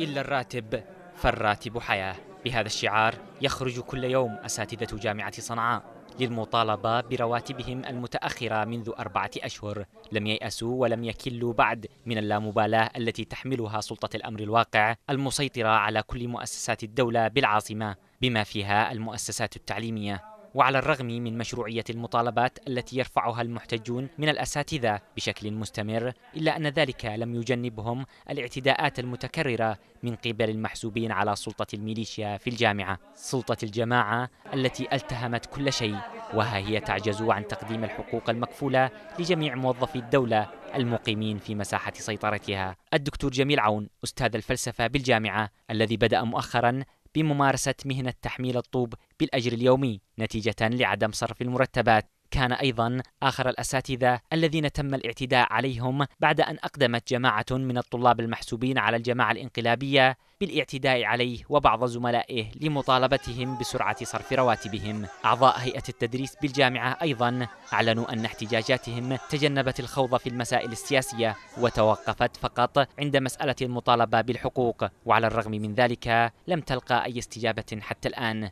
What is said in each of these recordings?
إلا الراتب فالراتب حياة بهذا الشعار يخرج كل يوم أساتذة جامعة صنعاء للمطالبة برواتبهم المتأخرة منذ أربعة أشهر لم ييأسوا ولم يكلوا بعد من اللامبالاة التي تحملها سلطة الأمر الواقع المسيطرة على كل مؤسسات الدولة بالعاصمة بما فيها المؤسسات التعليمية وعلى الرغم من مشروعية المطالبات التي يرفعها المحتجون من الأساتذة بشكل مستمر إلا أن ذلك لم يجنبهم الاعتداءات المتكررة من قبل المحسوبين على سلطة الميليشيا في الجامعة سلطة الجماعة التي التهمت كل شيء وها هي تعجز عن تقديم الحقوق المكفولة لجميع موظفي الدولة المقيمين في مساحة سيطرتها الدكتور جميل عون أستاذ الفلسفة بالجامعة الذي بدأ مؤخرا بممارسة مهنة تحميل الطوب بالأجر اليومي نتيجة لعدم صرف المرتبات كان أيضا آخر الأساتذة الذين تم الاعتداء عليهم بعد أن أقدمت جماعة من الطلاب المحسوبين على الجماعة الانقلابية بالاعتداء عليه وبعض زملائه لمطالبتهم بسرعة صرف رواتبهم أعضاء هيئة التدريس بالجامعة أيضا أعلنوا أن احتجاجاتهم تجنبت الخوض في المسائل السياسية وتوقفت فقط عند مسألة المطالبة بالحقوق وعلى الرغم من ذلك لم تلقى أي استجابة حتى الآن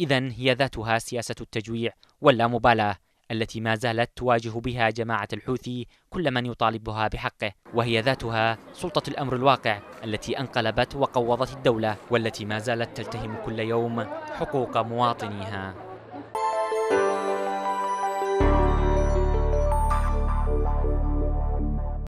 إذا هي ذاتها سياسة التجويع واللامبالاة التي ما زالت تواجه بها جماعة الحوثي كل من يطالبها بحقه وهي ذاتها سلطة الأمر الواقع التي أنقلبت وقوضت الدولة والتي ما زالت تلتهم كل يوم حقوق مواطنيها